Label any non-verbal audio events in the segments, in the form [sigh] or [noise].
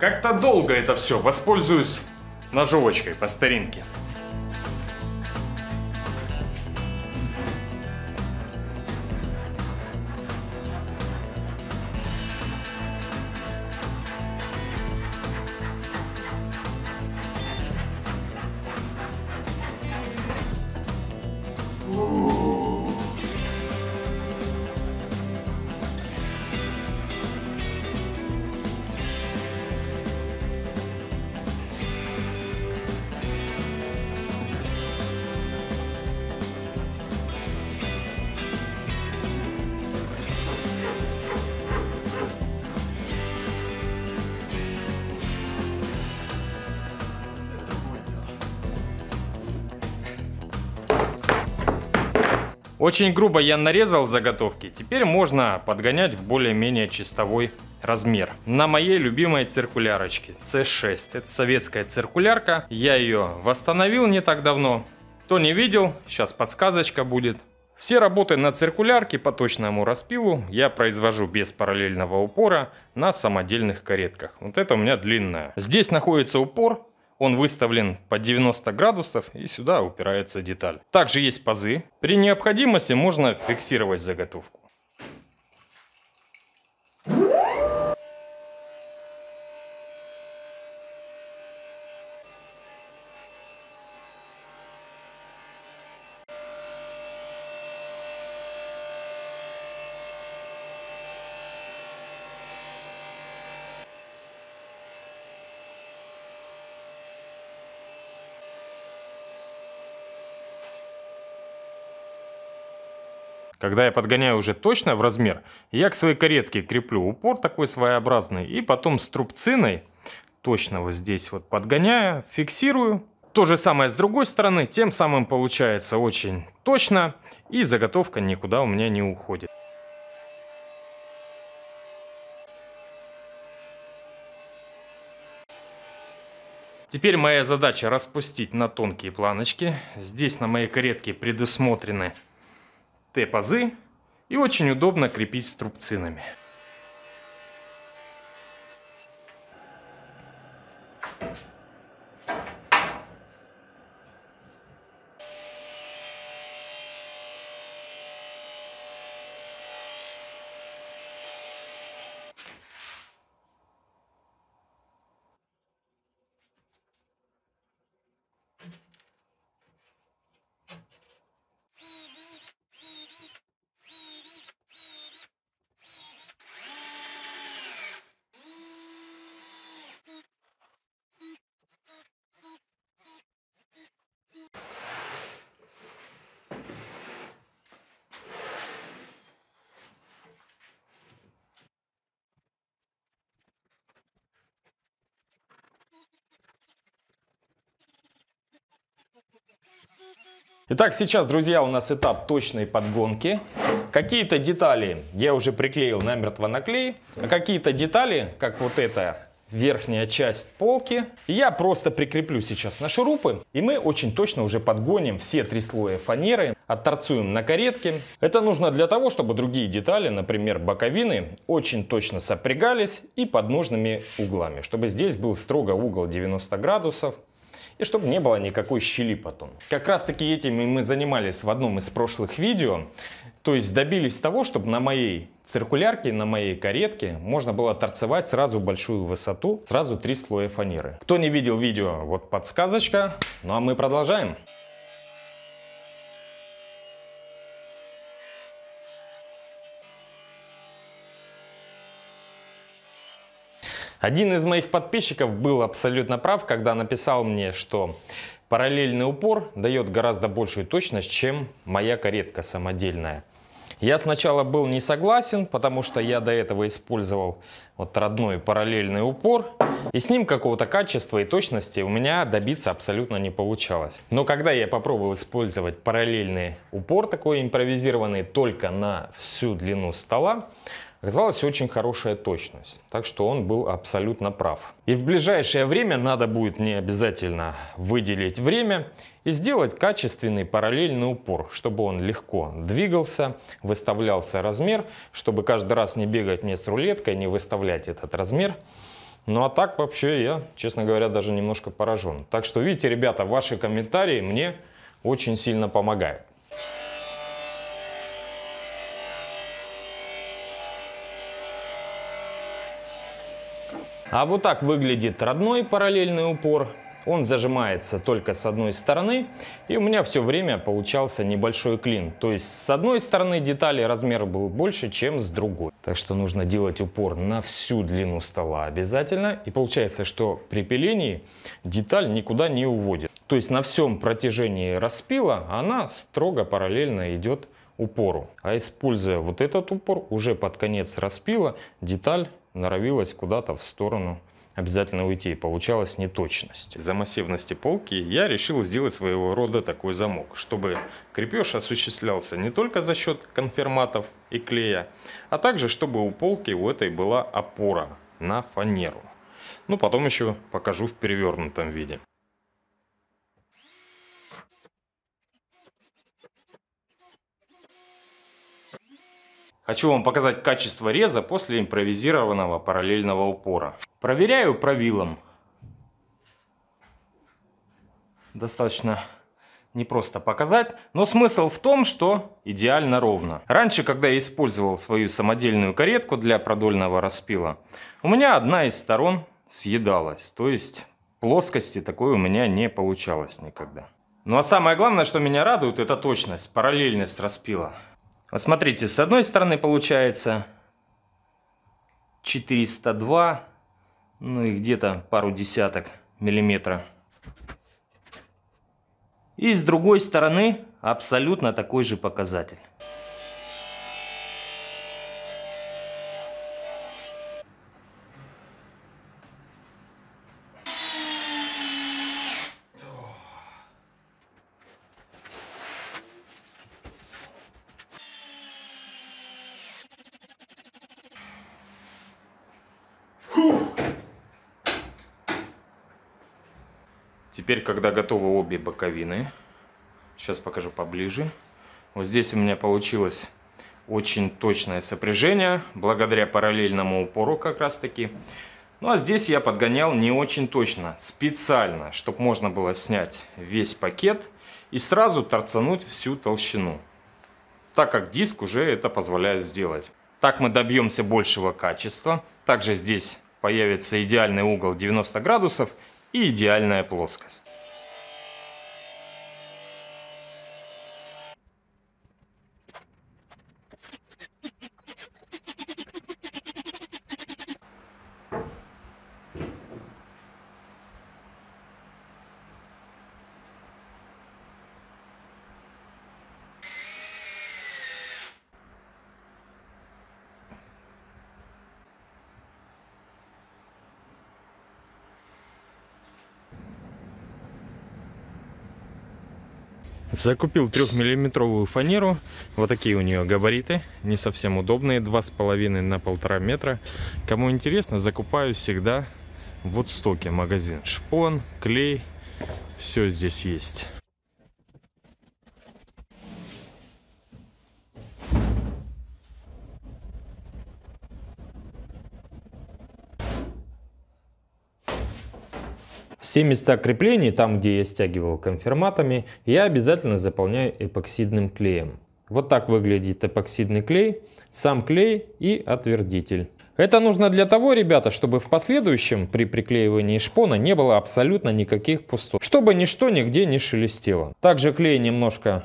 Как-то долго это все. Воспользуюсь ножовочкой по старинке. Очень грубо я нарезал заготовки, теперь можно подгонять в более-менее чистовой размер. На моей любимой циркулярочке C6, это советская циркулярка, я ее восстановил не так давно. Кто не видел, сейчас подсказочка будет. Все работы на циркулярке по точному распилу я произвожу без параллельного упора на самодельных каретках. Вот это у меня длинная. Здесь находится упор, он выставлен под 90 градусов и сюда упирается деталь. Также есть пазы. При необходимости можно фиксировать заготовку. Когда я подгоняю уже точно в размер, я к своей каретке креплю упор такой своеобразный, и потом струбциной, точно вот здесь вот подгоняя, фиксирую. То же самое с другой стороны, тем самым получается очень точно, и заготовка никуда у меня не уходит. Теперь моя задача распустить на тонкие планочки. Здесь на моей каретке предусмотрены Т-пазы и очень удобно крепить струбцинами. Итак, сейчас, друзья, у нас этап точной подгонки. Какие-то детали я уже приклеил намертво на клей, а какие-то детали, как вот эта верхняя часть полки, я просто прикреплю сейчас на шурупы, и мы очень точно уже подгоним все три слоя фанеры, отторцуем на каретке. Это нужно для того, чтобы другие детали, например, боковины, очень точно сопрягались и под нужными углами, чтобы здесь был строго угол 90 градусов, и чтобы не было никакой щели потом. Как раз таки этим мы занимались в одном из прошлых видео. То есть добились того, чтобы на моей циркулярке, на моей каретке можно было торцевать сразу большую высоту, сразу три слоя фанеры. Кто не видел видео, вот подсказочка. Ну а мы продолжаем. Один из моих подписчиков был абсолютно прав, когда написал мне, что параллельный упор дает гораздо большую точность, чем моя каретка самодельная. Я сначала был не согласен, потому что я до этого использовал вот родной параллельный упор, и с ним какого-то качества и точности у меня добиться абсолютно не получалось. Но когда я попробовал использовать параллельный упор, такой импровизированный только на всю длину стола, Оказалась очень хорошая точность, так что он был абсолютно прав. И в ближайшее время надо будет не обязательно выделить время и сделать качественный параллельный упор, чтобы он легко двигался, выставлялся размер, чтобы каждый раз не бегать мне с рулеткой, не выставлять этот размер. Ну а так вообще я, честно говоря, даже немножко поражен. Так что видите, ребята, ваши комментарии мне очень сильно помогают. А вот так выглядит родной параллельный упор. Он зажимается только с одной стороны, и у меня все время получался небольшой клин. То есть с одной стороны детали размер был больше, чем с другой. Так что нужно делать упор на всю длину стола обязательно. И получается, что при пилении деталь никуда не уводит. То есть на всем протяжении распила она строго параллельно идет упору. А используя вот этот упор, уже под конец распила деталь норовилась куда-то в сторону обязательно уйти. И получалась неточность. За массивности полки я решил сделать своего рода такой замок, чтобы крепеж осуществлялся не только за счет конферматов и клея, а также чтобы у полки у этой была опора на фанеру. Ну, потом еще покажу в перевернутом виде. Хочу вам показать качество реза после импровизированного параллельного упора. Проверяю правилом. Достаточно не просто показать, но смысл в том, что идеально ровно. Раньше, когда я использовал свою самодельную каретку для продольного распила, у меня одна из сторон съедалась, то есть плоскости такой у меня не получалось никогда. Ну а самое главное, что меня радует, это точность, параллельность распила. Вот смотрите, с одной стороны получается 402, ну и где-то пару десяток миллиметра. И с другой стороны абсолютно такой же показатель. Теперь, когда готовы обе боковины, сейчас покажу поближе. Вот здесь у меня получилось очень точное сопряжение, благодаря параллельному упору как раз таки. Ну а здесь я подгонял не очень точно, специально, чтобы можно было снять весь пакет и сразу торцануть всю толщину, так как диск уже это позволяет сделать. Так мы добьемся большего качества. Также здесь появится идеальный угол 90 градусов и идеальная плоскость. Закупил трехмиллиметровую фанеру. Вот такие у нее габариты. Не совсем удобные. два с половиной на полтора метра. Кому интересно, закупаю всегда вот в стоке магазин. Шпон, клей. Все здесь есть. Все места креплений, там где я стягивал конферматами, я обязательно заполняю эпоксидным клеем. Вот так выглядит эпоксидный клей, сам клей и отвердитель. Это нужно для того, ребята, чтобы в последующем при приклеивании шпона не было абсолютно никаких пустот, чтобы ничто нигде не шелестело. Также клей немножко,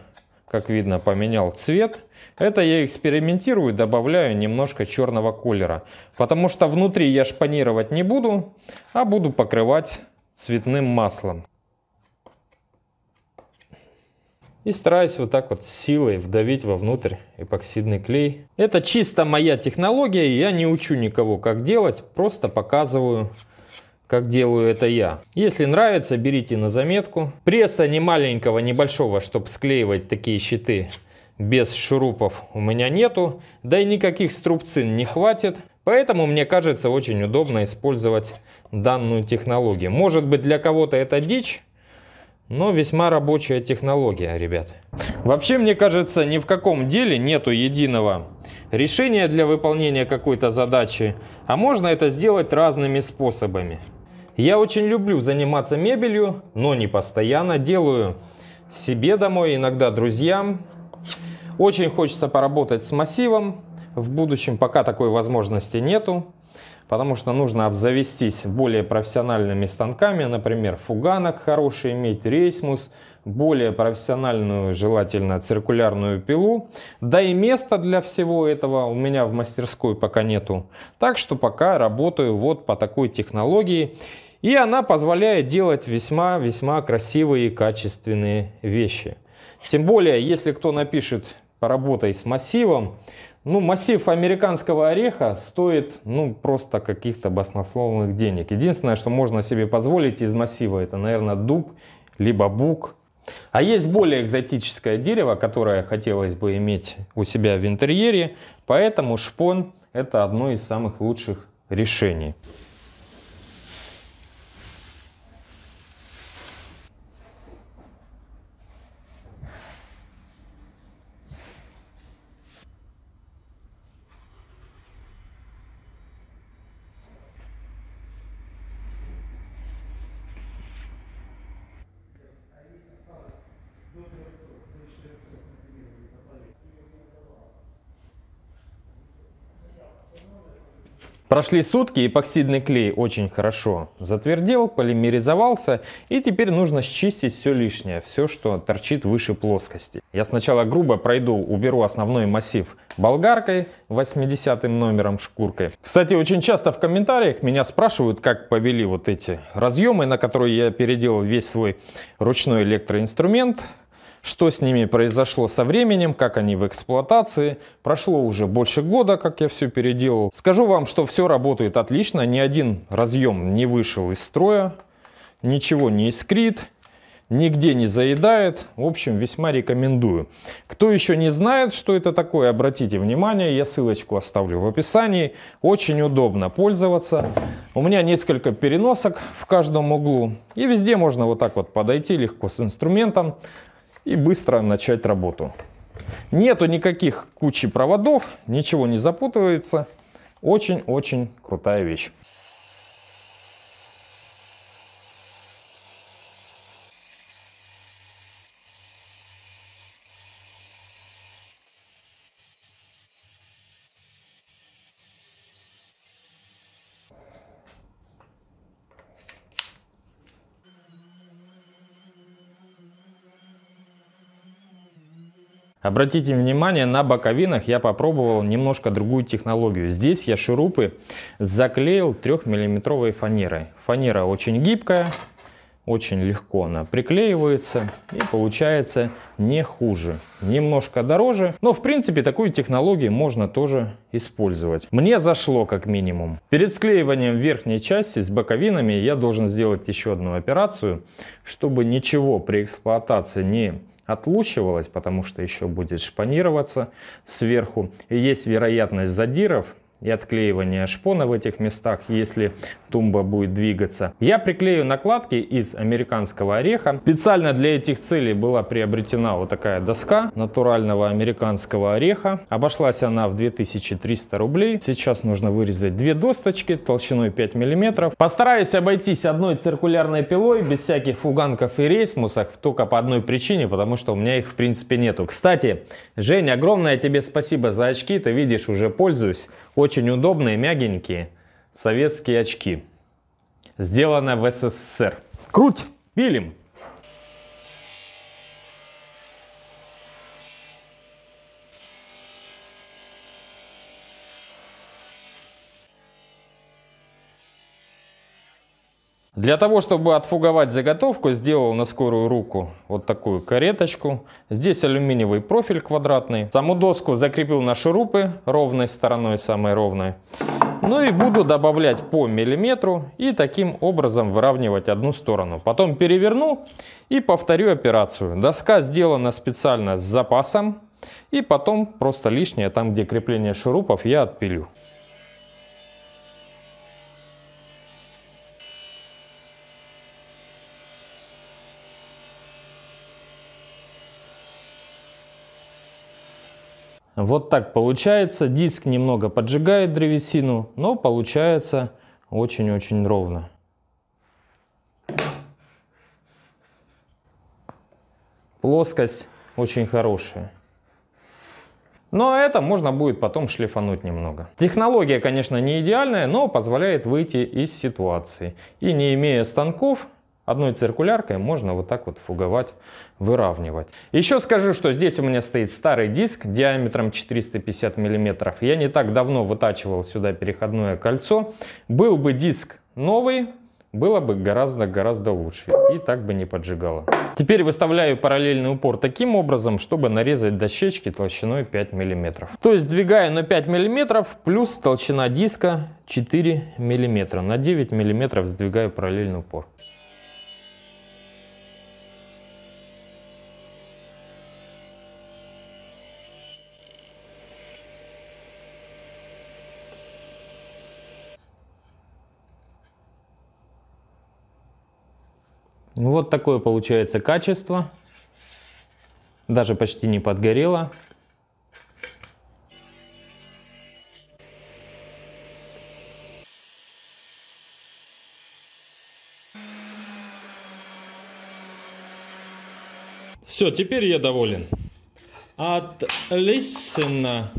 как видно, поменял цвет. Это я экспериментирую, добавляю немножко черного колера, потому что внутри я шпонировать не буду, а буду покрывать цветным маслом. И стараюсь вот так вот силой вдавить вовнутрь эпоксидный клей. Это чисто моя технология, я не учу никого как делать, просто показываю, как делаю это я. Если нравится, берите на заметку. Пресса не маленького, небольшого, чтобы склеивать такие щиты без шурупов у меня нету. Да и никаких струбцин не хватит. Поэтому, мне кажется, очень удобно использовать данную технологию. Может быть, для кого-то это дичь, но весьма рабочая технология, ребят. Вообще, мне кажется, ни в каком деле нету единого решения для выполнения какой-то задачи, а можно это сделать разными способами. Я очень люблю заниматься мебелью, но не постоянно. Делаю себе домой, иногда друзьям. Очень хочется поработать с массивом, в будущем. Пока такой возможности нету, потому что нужно обзавестись более профессиональными станками, например, фуганок хороший иметь, рейсмус, более профессиональную, желательно циркулярную пилу. Да и места для всего этого у меня в мастерской пока нету. Так что пока работаю вот по такой технологии. И она позволяет делать весьма-весьма красивые и качественные вещи. Тем более, если кто напишет «поработай с массивом», ну, массив американского ореха стоит, ну, просто каких-то баснословных денег. Единственное, что можно себе позволить из массива, это, наверное, дуб, либо бук. А есть более экзотическое дерево, которое хотелось бы иметь у себя в интерьере, поэтому шпон – это одно из самых лучших решений. Прошли сутки, эпоксидный клей очень хорошо затвердел, полимеризовался, и теперь нужно счистить все лишнее, все, что торчит выше плоскости. Я сначала грубо пройду, уберу основной массив болгаркой, 80 номером шкуркой. Кстати, очень часто в комментариях меня спрашивают, как повели вот эти разъемы, на которые я переделал весь свой ручной электроинструмент что с ними произошло со временем, как они в эксплуатации. Прошло уже больше года, как я все переделал. Скажу вам, что все работает отлично, ни один разъем не вышел из строя, ничего не искрит, нигде не заедает. В общем, весьма рекомендую. Кто еще не знает, что это такое, обратите внимание, я ссылочку оставлю в описании. Очень удобно пользоваться. У меня несколько переносок в каждом углу. И везде можно вот так вот подойти легко с инструментом, и быстро начать работу. Нету никаких кучи проводов, ничего не запутывается. Очень-очень крутая вещь. Обратите внимание, на боковинах я попробовал немножко другую технологию. Здесь я шурупы заклеил 3-миллиметровой фанерой. Фанера очень гибкая, очень легко она приклеивается и получается не хуже. Немножко дороже, но в принципе такую технологию можно тоже использовать. Мне зашло как минимум. Перед склеиванием верхней части с боковинами я должен сделать еще одну операцию, чтобы ничего при эксплуатации не отлучивалась, потому что еще будет шпанироваться сверху. есть вероятность задиров, и отклеивание шпона в этих местах, если тумба будет двигаться. Я приклею накладки из американского ореха. Специально для этих целей была приобретена вот такая доска натурального американского ореха. Обошлась она в 2300 рублей. Сейчас нужно вырезать две досточки толщиной 5 мм. Постараюсь обойтись одной циркулярной пилой, без всяких фуганков и рейсмусов, только по одной причине, потому что у меня их в принципе нету. Кстати, Жень, огромное тебе спасибо за очки, ты видишь, уже пользуюсь. Очень очень удобные, мягенькие советские очки. Сделано в СССР. Круть! Пилим! Для того, чтобы отфуговать заготовку, сделал на скорую руку вот такую кареточку. Здесь алюминиевый профиль квадратный. Саму доску закрепил на шурупы ровной стороной, самой ровной. Ну и буду добавлять по миллиметру и таким образом выравнивать одну сторону. Потом переверну и повторю операцию. Доска сделана специально с запасом. И потом просто лишнее, там где крепление шурупов, я отпилю. Вот так получается. Диск немного поджигает древесину, но получается очень-очень ровно. Плоскость очень хорошая. Но это можно будет потом шлифануть немного. Технология, конечно, не идеальная, но позволяет выйти из ситуации. И не имея станков, Одной циркуляркой можно вот так вот фуговать, выравнивать. Еще скажу, что здесь у меня стоит старый диск диаметром 450 мм. Я не так давно вытачивал сюда переходное кольцо. Был бы диск новый, было бы гораздо-гораздо лучше. И так бы не поджигало. Теперь выставляю параллельный упор таким образом, чтобы нарезать дощечки толщиной 5 мм. То есть двигаю на 5 мм, плюс толщина диска 4 мм. На 9 мм сдвигаю параллельный упор. Ну, вот такое получается качество. Даже почти не подгорело. Все, теперь я доволен. Отлично.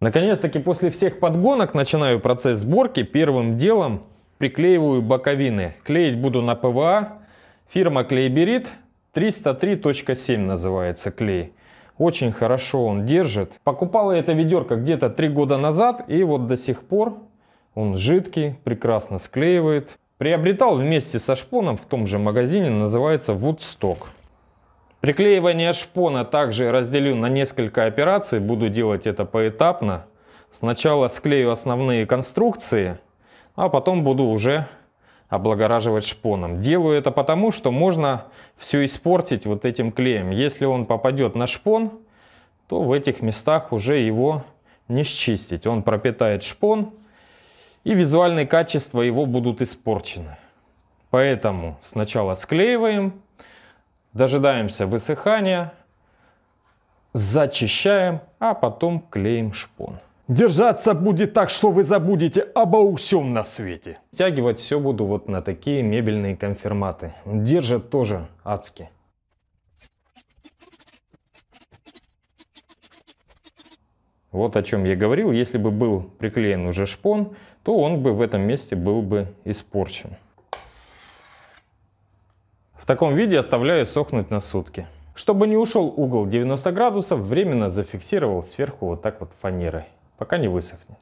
Наконец-таки после всех подгонок начинаю процесс сборки. Первым делом приклеиваю боковины. Клеить буду на ПВА Фирма Клейберит 303.7 называется клей. Очень хорошо он держит. Покупала это ведерко где-то 3 года назад и вот до сих пор он жидкий, прекрасно склеивает. Приобретал вместе со шпоном в том же магазине, называется Woodstock. Приклеивание шпона также разделю на несколько операций, буду делать это поэтапно. Сначала склею основные конструкции, а потом буду уже облагораживать шпоном. Делаю это потому, что можно все испортить вот этим клеем. Если он попадет на шпон, то в этих местах уже его не счистить. Он пропитает шпон, и визуальные качества его будут испорчены. Поэтому сначала склеиваем, дожидаемся высыхания, зачищаем, а потом клеим шпон. Держаться будет так, что вы забудете обо всем на свете. Стягивать все буду вот на такие мебельные конфирматы. Держат тоже адски. Вот о чем я говорил, если бы был приклеен уже шпон, то он бы в этом месте был бы испорчен. В таком виде оставляю сохнуть на сутки. Чтобы не ушел угол 90 градусов, временно зафиксировал сверху вот так вот фанерой пока не высохнет.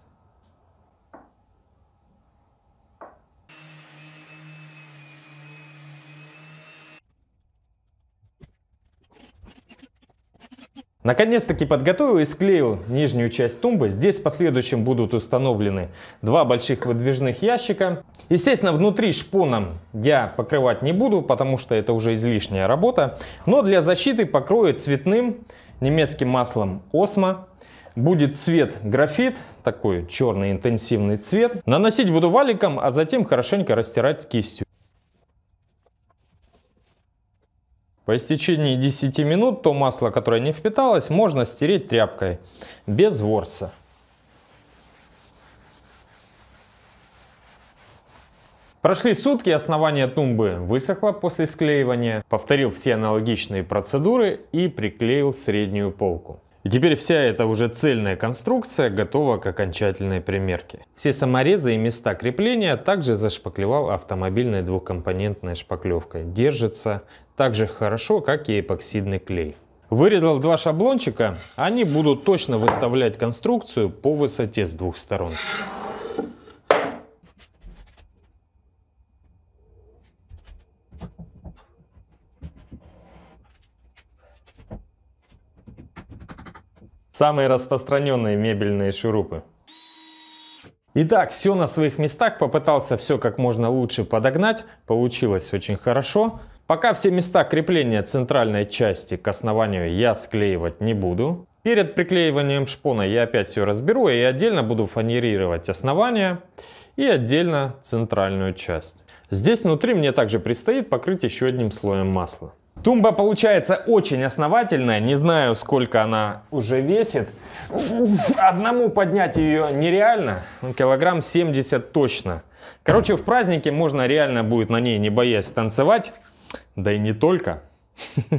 Наконец-таки подготовил и склеил нижнюю часть тумбы. Здесь в последующем будут установлены два больших выдвижных ящика. Естественно, внутри шпоном я покрывать не буду, потому что это уже излишняя работа. Но для защиты покрою цветным немецким маслом Осмо Будет цвет графит, такой черный интенсивный цвет. Наносить буду валиком, а затем хорошенько растирать кистью. По истечении 10 минут то масло, которое не впиталось, можно стереть тряпкой, без ворса. Прошли сутки, основание тумбы высохло после склеивания, повторил все аналогичные процедуры и приклеил среднюю полку. И теперь вся эта уже цельная конструкция готова к окончательной примерке. Все саморезы и места крепления также зашпаклевал автомобильной двухкомпонентной шпаклевкой. Держится так же хорошо, как и эпоксидный клей. Вырезал два шаблончика, они будут точно выставлять конструкцию по высоте с двух сторон. Самые распространенные мебельные шурупы. Итак, все на своих местах, попытался все как можно лучше подогнать, получилось очень хорошо. Пока все места крепления центральной части к основанию я склеивать не буду. Перед приклеиванием шпона я опять все разберу и отдельно буду фанерировать основание и отдельно центральную часть. Здесь внутри мне также предстоит покрыть еще одним слоем масла. Тумба получается очень основательная, не знаю, сколько она уже весит. Одному поднять ее нереально, ну, килограмм 70 точно. Короче, в празднике можно реально будет на ней, не боясь, танцевать, да и не только. [laughs]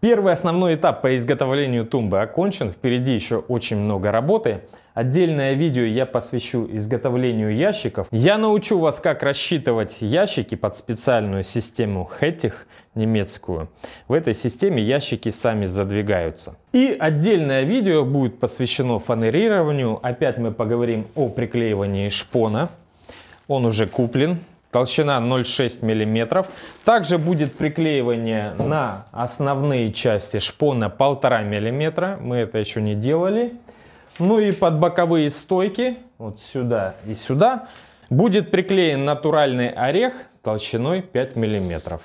Первый основной этап по изготовлению тумбы окончен, впереди еще очень много работы. Отдельное видео я посвящу изготовлению ящиков. Я научу вас, как рассчитывать ящики под специальную систему Хэттих немецкую. В этой системе ящики сами задвигаются. И отдельное видео будет посвящено фанерированию. Опять мы поговорим о приклеивании шпона. Он уже куплен. Толщина 0,6 мм. Также будет приклеивание на основные части шпона 1,5 мм. Мы это еще не делали. Ну и под боковые стойки, вот сюда и сюда, будет приклеен натуральный орех толщиной 5 миллиметров.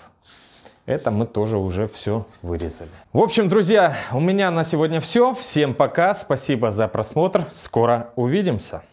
Это мы тоже уже все вырезали. В общем, друзья, у меня на сегодня все. Всем пока, спасибо за просмотр, скоро увидимся.